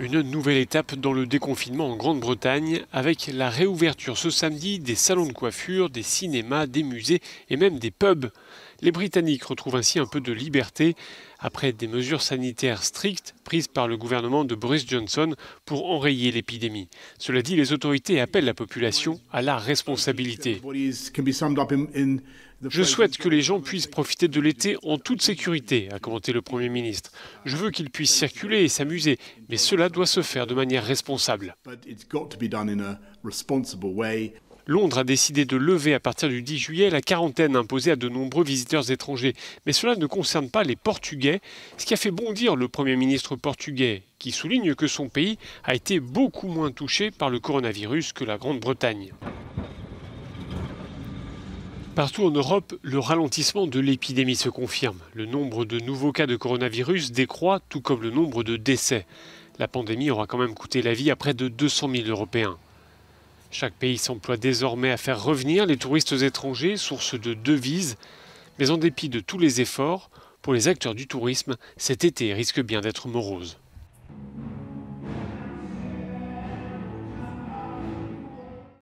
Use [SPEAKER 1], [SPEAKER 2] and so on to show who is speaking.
[SPEAKER 1] Une nouvelle étape dans le déconfinement en Grande-Bretagne avec la réouverture ce samedi des salons de coiffure, des cinémas, des musées et même des pubs. Les Britanniques retrouvent ainsi un peu de liberté après des mesures sanitaires strictes prises par le gouvernement de Boris Johnson pour enrayer l'épidémie. Cela dit, les autorités appellent la population à la responsabilité. Je souhaite que les gens puissent profiter de l'été en toute sécurité, a commenté le Premier ministre. Je veux qu'ils puissent circuler et s'amuser, mais cela doit se faire de manière responsable. Londres a décidé de lever à partir du 10 juillet la quarantaine imposée à de nombreux visiteurs étrangers. Mais cela ne concerne pas les Portugais, ce qui a fait bondir le Premier ministre portugais, qui souligne que son pays a été beaucoup moins touché par le coronavirus que la Grande-Bretagne. Partout en Europe, le ralentissement de l'épidémie se confirme. Le nombre de nouveaux cas de coronavirus décroît, tout comme le nombre de décès. La pandémie aura quand même coûté la vie à près de 200 000 Européens. Chaque pays s'emploie désormais à faire revenir les touristes étrangers, source de devises. Mais en dépit de tous les efforts, pour les acteurs du tourisme, cet été risque bien d'être morose.